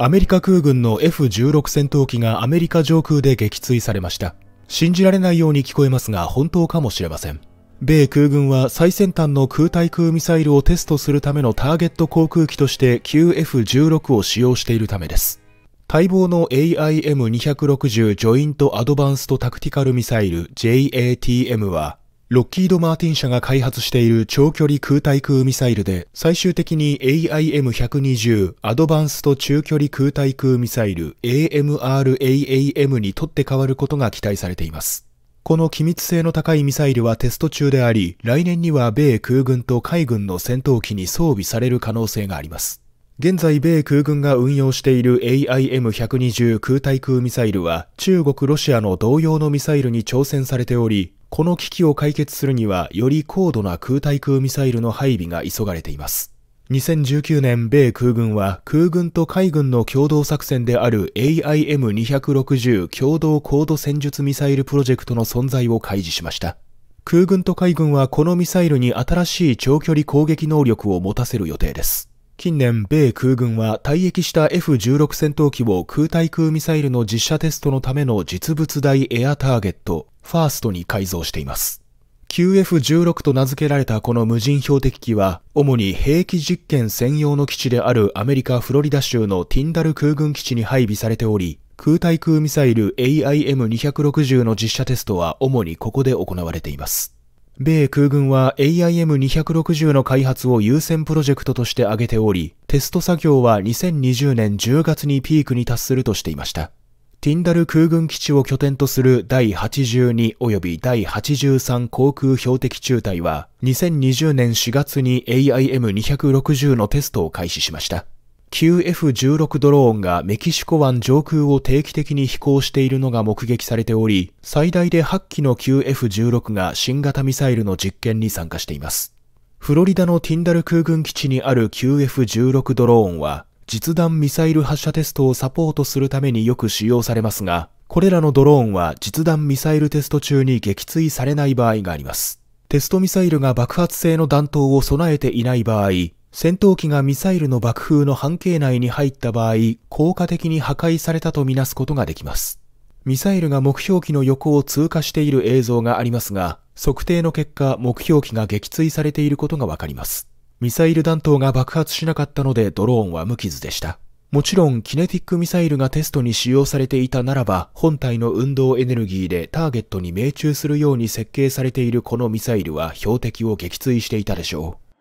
アメリカ空軍の F16 戦闘機がアメリカ上空で撃墜されました。信じられないように聞こえますが本当かもしれません。米空軍は最先端の空対空ミサイルをテストするためのターゲット航空機として QF16 を使用しているためです。待望の AIM260 ジョイントアドバンストタクティカルミサイル JATM はロッキード・マーティン社が開発している長距離空対空ミサイルで、最終的に AIM-120 アドバンスト中距離空対空ミサイル AMRAAM に取って代わることが期待されています。この機密性の高いミサイルはテスト中であり、来年には米空軍と海軍の戦闘機に装備される可能性があります。現在、米空軍が運用している AIM-120 空対空ミサイルは、中国、ロシアの同様のミサイルに挑戦されており、この危機を解決するにはより高度な空対空ミサイルの配備が急がれています。2019年米空軍は空軍と海軍の共同作戦である AIM-260 共同高度戦術ミサイルプロジェクトの存在を開示しました。空軍と海軍はこのミサイルに新しい長距離攻撃能力を持たせる予定です。近年、米空軍は退役した F-16 戦闘機を空対空ミサイルの実射テストのための実物大エアターゲット、ファーストに改造しています。QF16 と名付けられたこの無人標的機は、主に兵器実験専用の基地であるアメリカ・フロリダ州のティンダル空軍基地に配備されており、空対空ミサイル AIM-260 の実射テストは主にここで行われています。米空軍は AIM-260 の開発を優先プロジェクトとして挙げており、テスト作業は2020年10月にピークに達するとしていました。ティンダル空軍基地を拠点とする第82及び第83航空標的中隊は2020年4月に AIM260 のテストを開始しました。QF16 ドローンがメキシコ湾上空を定期的に飛行しているのが目撃されており、最大で8機の QF16 が新型ミサイルの実験に参加しています。フロリダのティンダル空軍基地にある QF16 ドローンは、実弾ミサイル発射テストをサポートするためによく使用されますが、これらのドローンは実弾ミサイルテスト中に撃墜されない場合があります。テストミサイルが爆発性の弾頭を備えていない場合、戦闘機がミサイルの爆風の半径内に入った場合、効果的に破壊されたとみなすことができます。ミサイルが目標機の横を通過している映像がありますが、測定の結果、目標機が撃墜されていることがわかります。ミサイル弾頭が爆発しなかったのでドローンは無傷でした。もちろん、キネティックミサイルがテストに使用されていたならば、本体の運動エネルギーでターゲットに命中するように設計されているこのミサイルは標的を撃墜していたでしょう。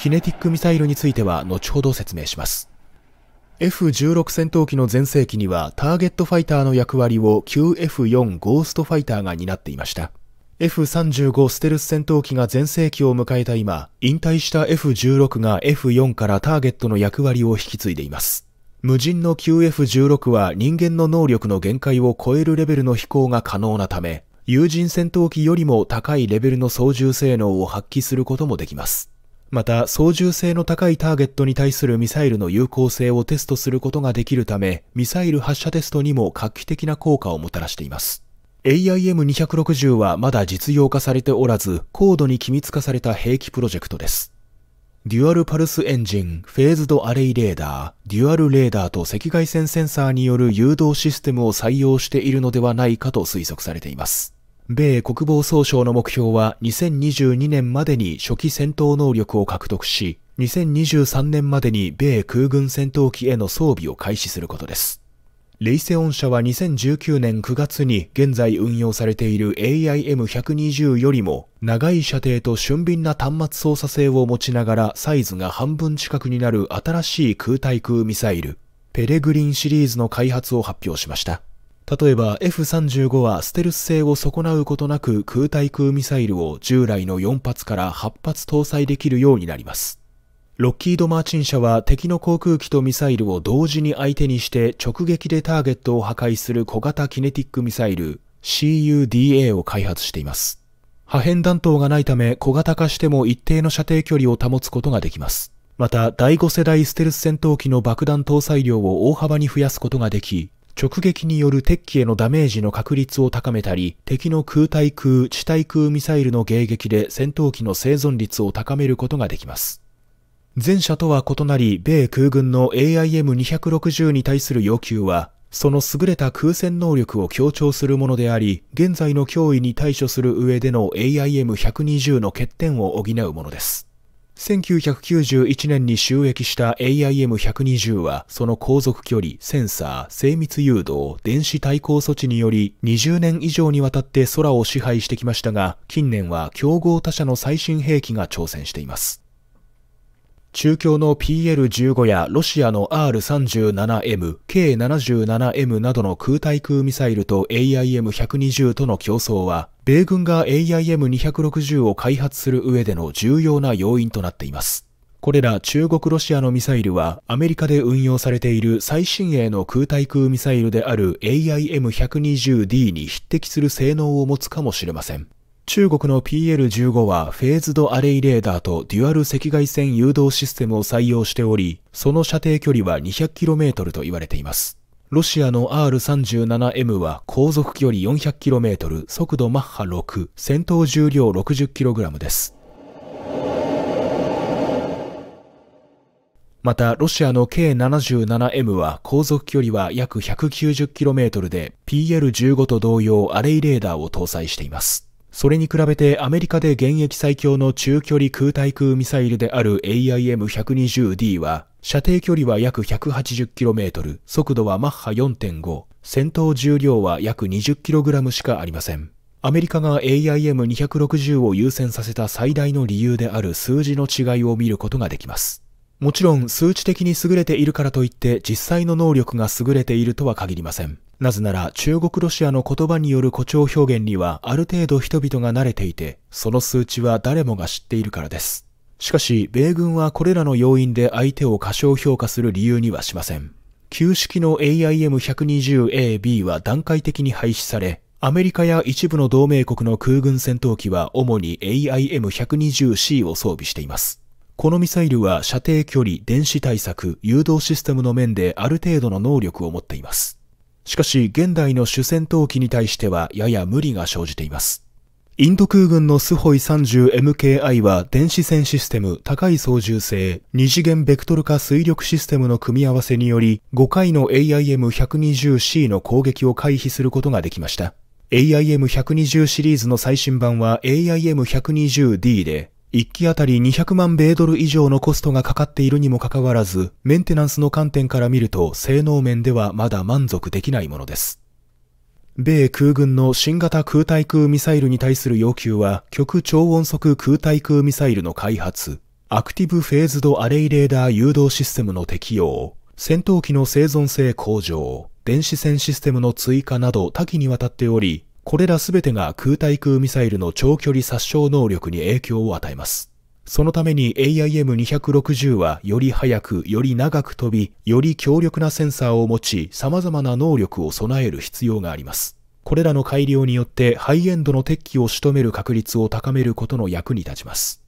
キネティックミサイルについては後ほど説明します。F16 戦闘機の全盛期にはターゲットファイターの役割を QF4 ゴーストファイターが担っていました。F35 ステルス戦闘機が全盛期を迎えた今、引退した F16 が F4 からターゲットの役割を引き継いでいます。無人の QF16 は人間の能力の限界を超えるレベルの飛行が可能なため、有人戦闘機よりも高いレベルの操縦性能を発揮することもできます。また操縦性の高いターゲットに対するミサイルの有効性をテストすることができるため、ミサイル発射テストにも画期的な効果をもたらしています。AIM260 はまだ実用化されておらず、高度に機密化された兵器プロジェクトです。デュアルパルスエンジン、フェーズドアレイレーダー、デュアルレーダーと赤外線センサーによる誘導システムを採用しているのではないかと推測されています。米国防総省の目標は2022年までに初期戦闘能力を獲得し、2023年までに米空軍戦闘機への装備を開始することです。レイセオン社は2019年9月に現在運用されている AIM120 よりも長い射程と俊敏な端末操作性を持ちながらサイズが半分近くになる新しい空対空ミサイルペレグリンシリーズの開発を発表しました。例えば F35 はステルス性を損なうことなく空対空ミサイルを従来の4発から8発搭載できるようになります。ロッキード・マーチン社は敵の航空機とミサイルを同時に相手にして直撃でターゲットを破壊する小型キネティックミサイル CUDA を開発しています。破片弾頭がないため小型化しても一定の射程距離を保つことができます。また第5世代ステルス戦闘機の爆弾搭載量を大幅に増やすことができ、直撃による敵機へのダメージの確率を高めたり、敵の空対空、地対空ミサイルの迎撃で戦闘機の生存率を高めることができます。前者とは異なり、米空軍の AIM-260 に対する要求は、その優れた空戦能力を強調するものであり、現在の脅威に対処する上での AIM-120 の欠点を補うものです。1991年に収益した AIM120 は、その航続距離、センサー、精密誘導、電子対抗措置により、20年以上にわたって空を支配してきましたが、近年は競合他社の最新兵器が挑戦しています。中共の PL15 やロシアの R37M、K77M などの空対空ミサイルと AIM120 との競争は、米軍が AIM260 を開発する上での重要な要因となっています。これら中国ロシアのミサイルはアメリカで運用されている最新鋭の空対空ミサイルである AIM120D に匹敵する性能を持つかもしれません。中国の PL15 はフェーズドアレイレーダーとデュアル赤外線誘導システムを採用しており、その射程距離は 200km と言われています。ロシアの R37M は航続距離 400km、速度マッハ6、戦闘重量 60kg です。また、ロシアの K77M は航続距離は約 190km で、PL15 と同様アレイレーダーを搭載しています。それに比べてアメリカで現役最強の中距離空対空ミサイルである AIM-120D は、射程距離は約 180km、速度はマッハ4.5、戦闘重量は約 20kg しかありません。アメリカが AIM-260 を優先させた最大の理由である数字の違いを見ることができます。もちろん数値的に優れているからといって実際の能力が優れているとは限りません。なぜなら中国ロシアの言葉による誇張表現にはある程度人々が慣れていて、その数値は誰もが知っているからです。しかし、米軍はこれらの要因で相手を過小評価する理由にはしません。旧式の AIM-120AB は段階的に廃止され、アメリカや一部の同盟国の空軍戦闘機は主に AIM-120C を装備しています。このミサイルは射程距離、電子対策、誘導システムの面である程度の能力を持っています。しかし現代の主戦闘機に対してはやや無理が生じています。インド空軍のスホイ 30MKI は電子戦システム、高い操縦性、二次元ベクトル化推力システムの組み合わせにより、5回の AIM-120C の攻撃を回避することができました。AIM-120 シリーズの最新版は AIM-120D で、1機あたり200万米ドル以上のコストがかかっているにもかかわらず、メンテナンスの観点から見ると性能面ではまだ満足できないものです。米空軍の新型空対空ミサイルに対する要求は、極超音速空対空ミサイルの開発、アクティブフェーズドアレイレーダー誘導システムの適用、戦闘機の生存性向上、電子戦システムの追加など多岐にわたっており、これらすべてが空対空ミサイルの長距離殺傷能力に影響を与えます。そのために AIM260 はより早く、より長く飛び、より強力なセンサーを持ち、様々な能力を備える必要があります。これらの改良によってハイエンドの敵機を仕留める確率を高めることの役に立ちます。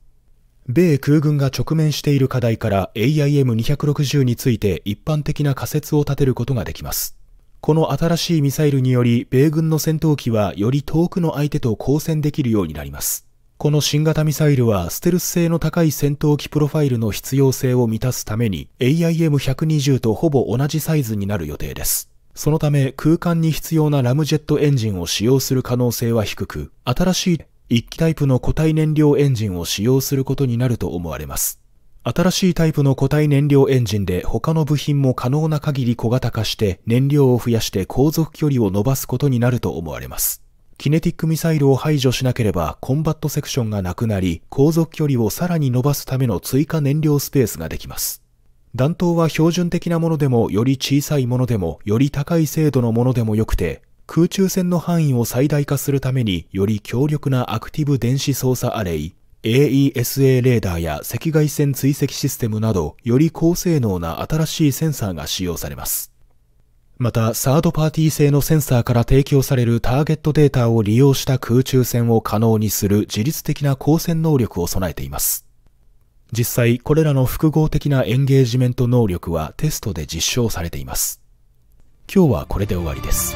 米空軍が直面している課題から AIM260 について一般的な仮説を立てることができます。この新しいミサイルにより、米軍の戦闘機はより遠くの相手と交戦できるようになります。この新型ミサイルはステルス性の高い戦闘機プロファイルの必要性を満たすために AIM-120 とほぼ同じサイズになる予定です。そのため空間に必要なラムジェットエンジンを使用する可能性は低く、新しい1機タイプの固体燃料エンジンを使用することになると思われます。新しいタイプの固体燃料エンジンで他の部品も可能な限り小型化して燃料を増やして航続距離を伸ばすことになると思われます。キネティックミサイルを排除しなければコンバットセクションがなくなり、航続距離をさらに伸ばすための追加燃料スペースができます。弾頭は標準的なものでもより小さいものでもより高い精度のものでも良くて、空中戦の範囲を最大化するためにより強力なアクティブ電子操作アレイ AESA レーダーや赤外線追跡システムなど、より高性能な新しいセンサーが使用されます。また、サードパーティー製のセンサーから提供されるターゲットデータを利用した空中戦を可能にする自律的な光線能力を備えています。実際、これらの複合的なエンゲージメント能力はテストで実証されています。今日はこれで終わりです。